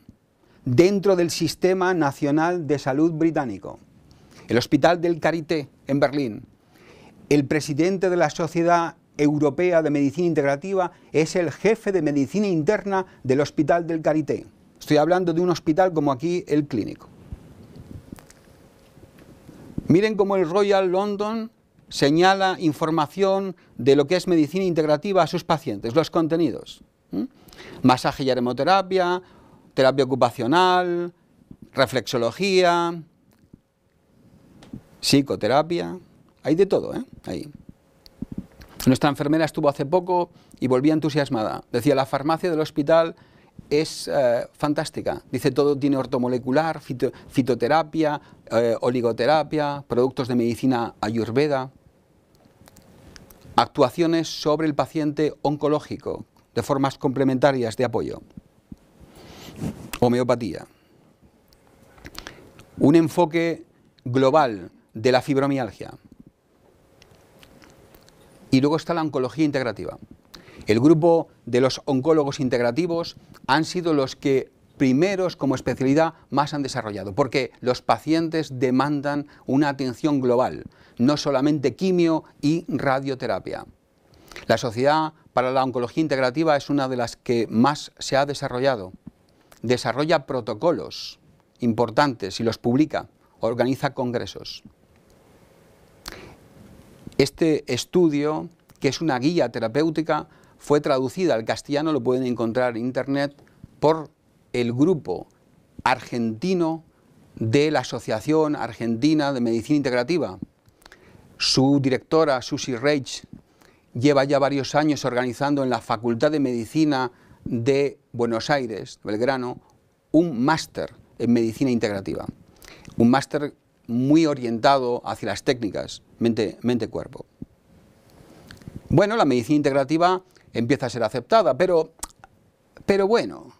dentro del Sistema Nacional de Salud Británico, el Hospital del Carité en Berlín, el presidente de la Sociedad Europea de Medicina Integrativa es el jefe de medicina interna del Hospital del Carité. Estoy hablando de un hospital como aquí el Clínico. Miren cómo el Royal London señala información de lo que es medicina integrativa a sus pacientes, los contenidos. Masaje y aromoterapia, terapia ocupacional, reflexología, psicoterapia, hay de todo, ¿eh? Ahí. Nuestra enfermera estuvo hace poco y volvía entusiasmada. Decía, la farmacia del hospital es eh, fantástica. Dice todo tiene ortomolecular, fitoterapia, eh, oligoterapia, productos de medicina ayurveda, actuaciones sobre el paciente oncológico, de formas complementarias de apoyo, homeopatía. Un enfoque global de la fibromialgia. Y luego está la oncología integrativa. El grupo de los oncólogos integrativos han sido los que primeros como especialidad más han desarrollado, porque los pacientes demandan una atención global, no solamente quimio y radioterapia. La Sociedad para la Oncología Integrativa es una de las que más se ha desarrollado. Desarrolla protocolos importantes y los publica, organiza congresos. Este estudio, que es una guía terapéutica, fue traducida al castellano, lo pueden encontrar en internet, por el grupo argentino de la Asociación Argentina de Medicina Integrativa. Su directora, Susie Reich, lleva ya varios años organizando en la Facultad de Medicina de Buenos Aires, Belgrano, un máster en medicina integrativa. Un máster muy orientado hacia las técnicas mente-cuerpo. bueno, la medicina integrativa empieza a ser aceptada, pero, pero bueno,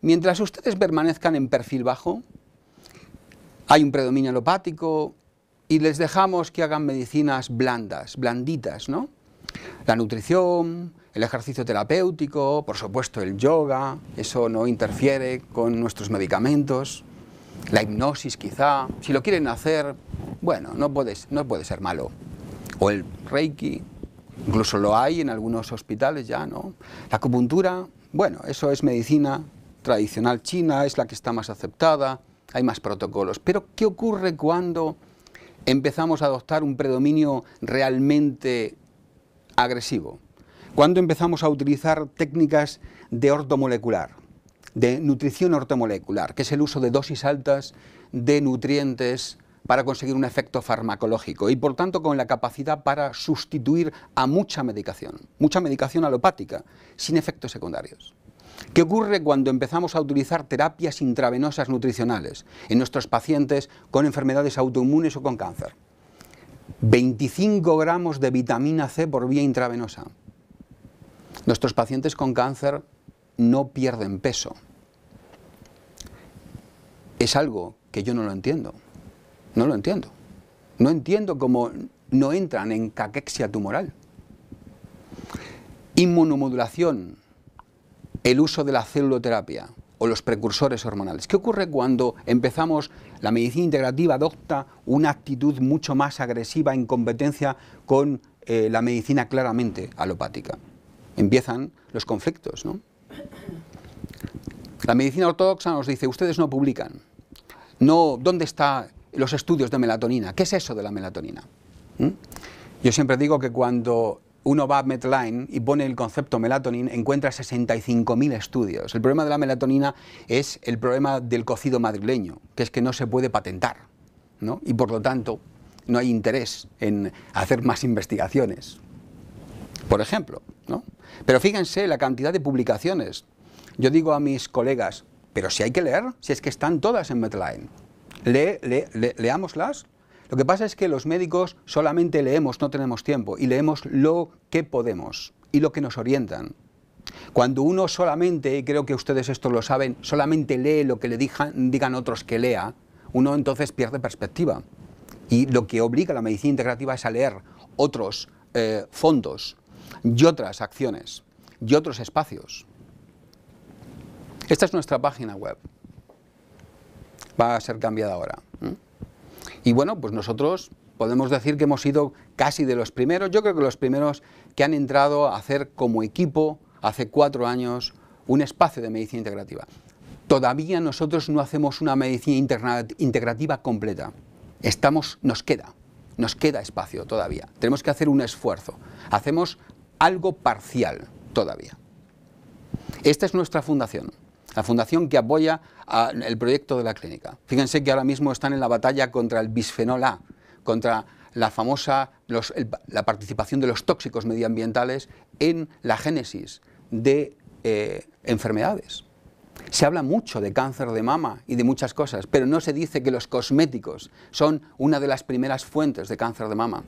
mientras ustedes permanezcan en perfil bajo, hay un predominio alopático y les dejamos que hagan medicinas blandas, blanditas, ¿no? La nutrición, el ejercicio terapéutico, por supuesto el yoga, eso no interfiere con nuestros medicamentos, la hipnosis quizá, si lo quieren hacer, bueno, no no puede ser malo. O el reiki, Incluso lo hay en algunos hospitales ya, ¿no? La acupuntura, bueno, eso es medicina tradicional china, es la que está más aceptada, hay más protocolos. Pero, ¿qué ocurre cuando empezamos a adoptar un predominio realmente agresivo? Cuando empezamos a utilizar técnicas de ortomolecular, de nutrición ortomolecular, que es el uso de dosis altas de nutrientes para conseguir un efecto farmacológico y por tanto con la capacidad para sustituir a mucha medicación, mucha medicación alopática, sin efectos secundarios. ¿Qué ocurre cuando empezamos a utilizar terapias intravenosas nutricionales en nuestros pacientes con enfermedades autoinmunes o con cáncer? 25 gramos de vitamina C por vía intravenosa. Nuestros pacientes con cáncer no pierden peso. Es algo que yo no lo entiendo. No lo entiendo. No entiendo cómo no entran en caquexia tumoral. Inmunomodulación, el uso de la celuloterapia o los precursores hormonales. ¿Qué ocurre cuando empezamos, la medicina integrativa adopta una actitud mucho más agresiva en competencia con eh, la medicina claramente alopática? Empiezan los conflictos, ¿no? La medicina ortodoxa nos dice, ustedes no publican. No, ¿dónde está los estudios de melatonina. ¿Qué es eso de la melatonina? ¿Mm? Yo siempre digo que cuando uno va a Medline y pone el concepto melatonin, encuentra 65.000 estudios. El problema de la melatonina es el problema del cocido madrileño, que es que no se puede patentar, y por lo tanto no hay interés en hacer más investigaciones, por ejemplo. ¿no? Pero fíjense la cantidad de publicaciones. Yo digo a mis colegas, pero si hay que leer, si es que están todas en Medline leámoslas. Lo que pasa es que los médicos solamente leemos, no tenemos tiempo, y leemos lo que podemos y lo que nos orientan. Cuando uno solamente, y creo que ustedes esto lo saben, solamente lee lo que le digan, digan otros que lea, uno entonces pierde perspectiva. Y lo que obliga a la medicina integrativa es a leer otros eh, fondos y otras acciones y otros espacios. Esta es nuestra página web va a ser cambiada ahora. Y bueno, pues nosotros podemos decir que hemos sido casi de los primeros, yo creo que los primeros que han entrado a hacer como equipo hace cuatro años un espacio de medicina integrativa. Todavía nosotros no hacemos una medicina integrativa completa. Estamos, nos queda, nos queda espacio todavía. Tenemos que hacer un esfuerzo. Hacemos algo parcial todavía. Esta es nuestra fundación la fundación que apoya el proyecto de la clínica. Fíjense que ahora mismo están en la batalla contra el bisfenol A, contra la famosa la participación de los tóxicos medioambientales en la génesis de eh, enfermedades. Se habla mucho de cáncer de mama y de muchas cosas, pero no se dice que los cosméticos son una de las primeras fuentes de cáncer de mama.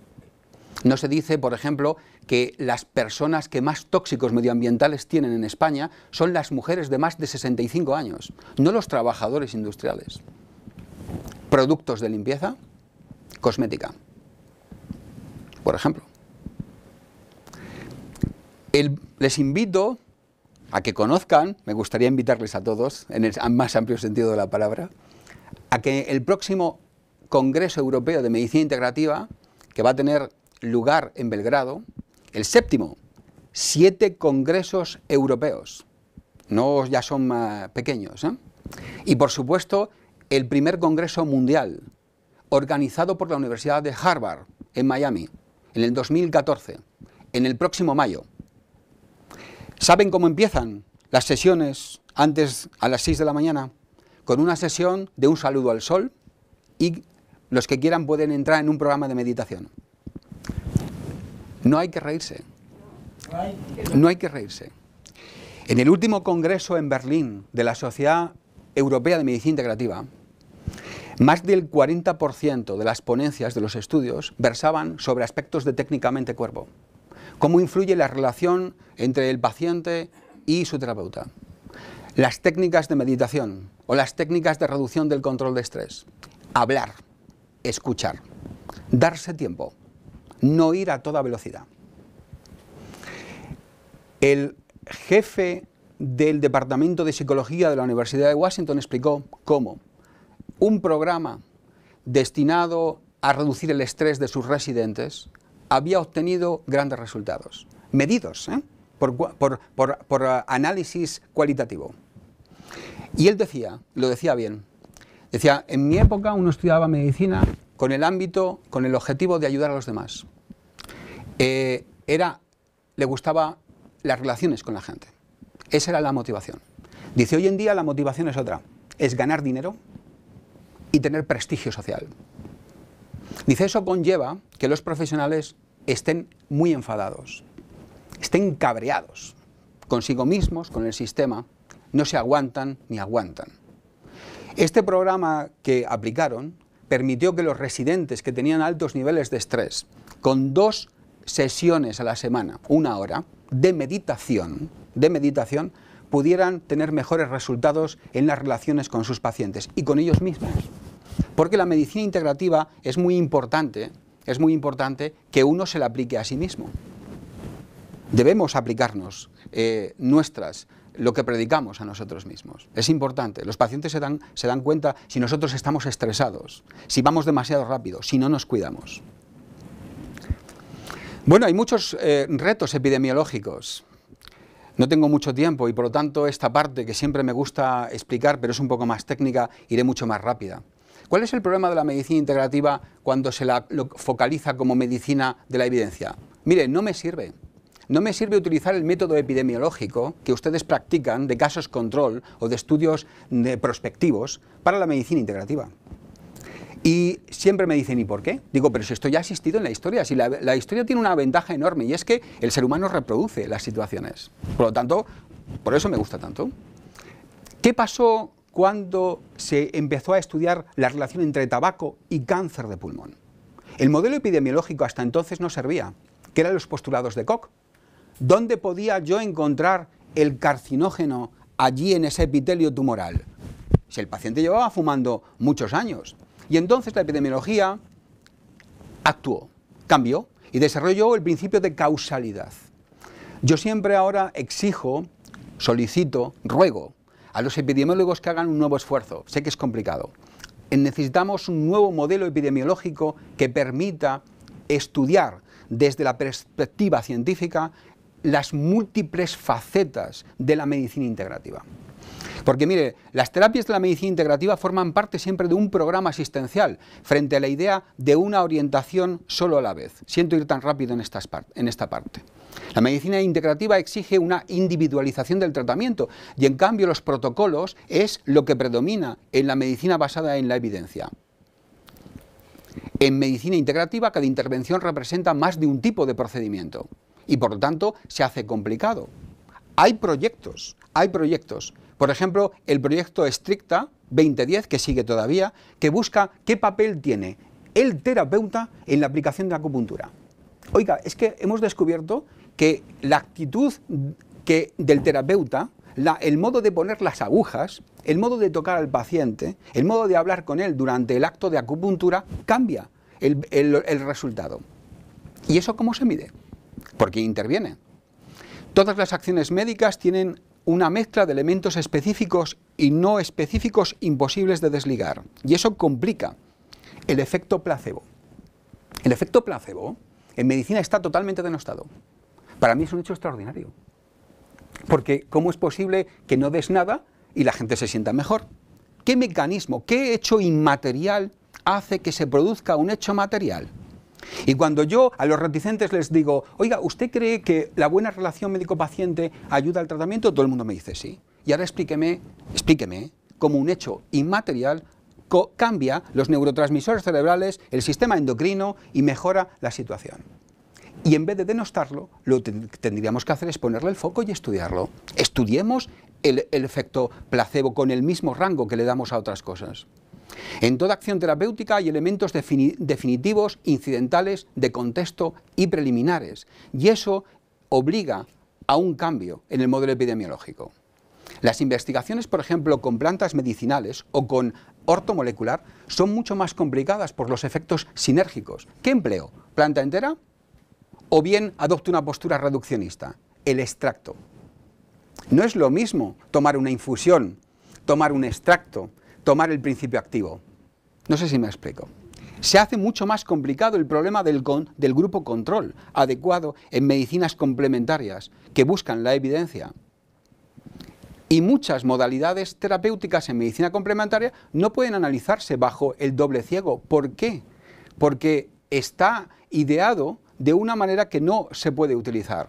No se dice, por ejemplo, que las personas que más tóxicos medioambientales tienen en España son las mujeres de más de 65 años, no los trabajadores industriales. Productos de limpieza, cosmética, por ejemplo. les invito a que conozcan, me gustaría invitarles a todos, en el más amplio sentido de la palabra, a que el próximo Congreso Europeo de Medicina Integrativa, que va a tener lugar en Belgrado, el séptimo, siete congresos europeos, no ya son pequeños, ¿eh? y por supuesto el primer congreso mundial, organizado por la Universidad de Harvard en Miami, en el 2014, en el próximo mayo. ¿Saben cómo empiezan las sesiones antes a las 6 de la mañana? Con una sesión de un saludo al sol y los que quieran pueden entrar en un programa de meditación. No hay que reírse. No hay que reírse. En el último congreso en Berlín de la Sociedad Europea de Medicina Integrativa, más del 40% de las ponencias de los estudios versaban sobre aspectos de técnicamente cuerpo. Cómo influye la relación entre el paciente y su terapeuta. Las técnicas de meditación o las técnicas de reducción del control de estrés. Hablar, escuchar, darse tiempo no ir a toda velocidad. El jefe del Departamento de Psicología de la Universidad de Washington explicó cómo un programa destinado a reducir el estrés de sus residentes había obtenido grandes resultados, medidos ¿eh? por, por análisis cualitativo. Y él decía, lo decía bien, decía, en mi época uno estudiaba medicina con el ámbito, con el objetivo de ayudar a los demás. Eh, era, le gustaba las relaciones con la gente. Esa era la motivación. Dice, hoy en día la motivación es otra, es ganar dinero y tener prestigio social. Dice, eso conlleva que los profesionales estén muy enfadados, estén cabreados consigo mismos, con el sistema, no se aguantan ni aguantan. Este programa que aplicaron permitió que los residentes que tenían altos niveles de estrés, con dos sesiones a la semana, una hora, de meditación, de meditación, pudieran tener mejores resultados en las relaciones con sus pacientes y con ellos mismos. Porque la medicina integrativa es muy importante, es muy importante que uno se la aplique a sí mismo. Debemos aplicarnos eh, nuestras lo que predicamos a nosotros mismos. Es importante. Los pacientes se dan, se dan cuenta si nosotros estamos estresados, si vamos demasiado rápido, si no nos cuidamos. Bueno, hay muchos eh, retos epidemiológicos. No tengo mucho tiempo y por lo tanto esta parte que siempre me gusta explicar, pero es un poco más técnica, iré mucho más rápida. ¿Cuál es el problema de la medicina integrativa cuando se la focaliza como medicina de la evidencia? Mire, no me sirve. No me sirve utilizar el método epidemiológico que ustedes practican de casos control o de estudios eh, prospectivos para la medicina integrativa. Y siempre me dicen, ¿y por qué? Digo, pero si esto ya ha existido en la historia, si la, historia tiene una ventaja enorme y es que el ser humano reproduce las situaciones. Por lo tanto, por eso me gusta tanto. ¿Qué pasó cuando se empezó a estudiar la relación entre tabaco y cáncer de pulmón? El modelo epidemiológico hasta entonces no servía, que eran los postulados de Koch. ¿Dónde podía yo encontrar el carcinógeno allí en ese epitelio tumoral? Si el paciente llevaba fumando muchos años. Y entonces la epidemiología actuó, cambió y desarrolló el principio de causalidad. Yo siempre ahora exijo, solicito, ruego a los epidemiólogos que hagan un nuevo esfuerzo. Sé que es complicado. Necesitamos un nuevo modelo epidemiológico que permita estudiar desde la perspectiva científica las múltiples facetas de la medicina integrativa. Porque mire, las terapias de la medicina integrativa forman parte siempre de un programa asistencial, frente a la idea de una orientación solo a la vez. Siento ir tan rápido en, en esta parte. La medicina integrativa exige una individualización del tratamiento y en cambio los protocolos es lo que predomina en la medicina basada en la evidencia. En medicina integrativa cada intervención representa más de un tipo de procedimiento y por lo tanto se hace complicado. Hay proyectos, hay proyectos. Por ejemplo, el proyecto Estricta 2010, que sigue todavía, que busca qué papel tiene el terapeuta en la aplicación de acupuntura. Oiga, es que hemos descubierto que la actitud que del terapeuta, el modo de poner las agujas, el modo de tocar al paciente, el modo de hablar con él durante el acto de acupuntura, cambia el resultado. ¿Y eso cómo se mide? porque interviene. Todas las acciones médicas tienen una mezcla de elementos específicos y no específicos imposibles de desligar, y eso complica el efecto placebo. El efecto placebo en medicina está totalmente denostado. Para mí es un hecho extraordinario. Porque ¿cómo es posible que no des nada y la gente se sienta mejor? ¿Qué mecanismo, qué hecho inmaterial hace que se produzca un hecho material? Y cuando yo a los reticentes les digo, oiga, ¿usted cree que la buena relación médico-paciente ayuda al tratamiento? Todo el mundo me dice sí. Y ahora explíqueme, explíqueme, un hecho inmaterial cambia los neurotransmisores cerebrales, el sistema endocrino y mejora la situación. Y en vez de denostarlo, lo que tendríamos que hacer es ponerle el foco y estudiarlo. Estudiemos el efecto placebo con el mismo rango que le damos a otras cosas. En toda acción terapéutica hay elementos definitivos, incidentales, de contexto y preliminares, y eso obliga a un cambio en el modelo epidemiológico. Las investigaciones, por ejemplo, con plantas medicinales o con ortomolecular son mucho más complicadas por los efectos sinérgicos. ¿Qué empleo? ¿Planta entera? ¿O bien adopto una postura reduccionista? El extracto. No es lo mismo tomar una infusión, tomar un extracto, tomar el principio activo. No sé si me explico. Se hace mucho más complicado el problema del, grupo control adecuado en medicinas complementarias que buscan la evidencia. Y muchas modalidades terapéuticas en medicina complementaria no pueden analizarse bajo el doble ciego. ¿Por qué? Porque está ideado de una manera que no se puede utilizar.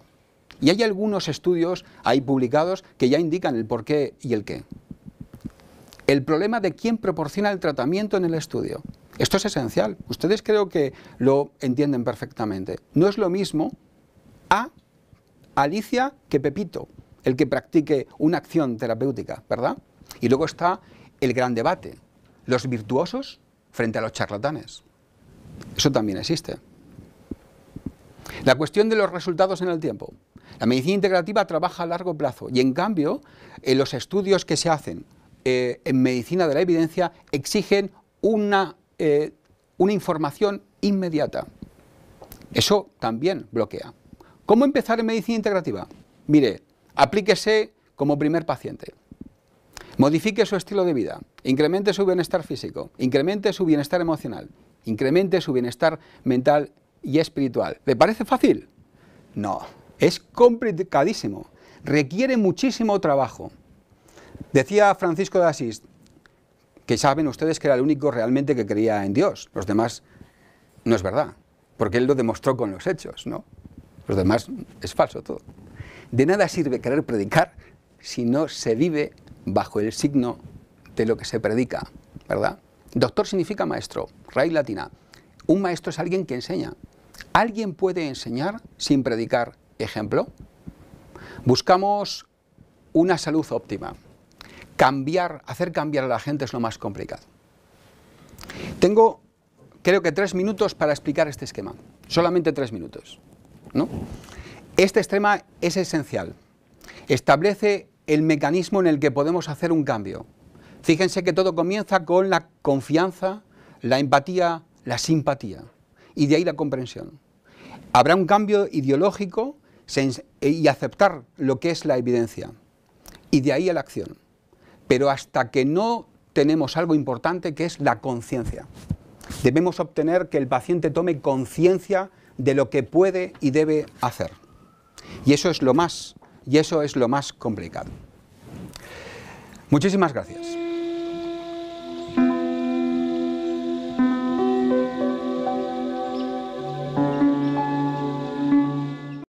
Y hay algunos estudios ahí publicados que ya indican el por qué y el qué el problema de quién proporciona el tratamiento en el estudio. Esto es esencial. Ustedes creo que lo entienden perfectamente. No es lo mismo a Alicia que Pepito, el que practique una acción terapéutica, ¿verdad? Y luego está el gran debate, los virtuosos frente a los charlatanes. Eso también existe. La cuestión de los resultados en el tiempo. La medicina integrativa trabaja a largo plazo y en cambio en los estudios que se hacen eh, en medicina de la evidencia exigen una, eh, una información inmediata. Eso también bloquea. ¿Cómo empezar en medicina integrativa? Mire, aplíquese como primer paciente. Modifique su estilo de vida, incremente su bienestar físico, incremente su bienestar emocional, incremente su bienestar mental y espiritual. ¿Le parece fácil? No, es complicadísimo, requiere muchísimo trabajo. Decía Francisco de Asís, que saben ustedes que era el único realmente que creía en Dios, los demás no es verdad, porque él lo demostró con los hechos, ¿no? Los demás es falso todo. De nada sirve querer predicar si no se vive bajo el signo de lo que se predica, ¿verdad? Doctor significa maestro, raíz latina. Un maestro es alguien que enseña. ¿Alguien puede enseñar sin predicar ejemplo? Buscamos una salud óptima cambiar, hacer cambiar a la gente es lo más complicado. Tengo, creo que tres minutos para explicar este esquema. Solamente tres minutos. ¿no? Este esquema es esencial. Establece el mecanismo en el que podemos hacer un cambio. Fíjense que todo comienza con la confianza, la empatía, la simpatía y de ahí la comprensión. Habrá un cambio ideológico y aceptar lo que es la evidencia y de ahí a la acción pero hasta que no tenemos algo importante que es la conciencia. Debemos obtener que el paciente tome conciencia de lo que puede y debe hacer. Y eso es lo más, y eso es lo más complicado. Muchísimas gracias.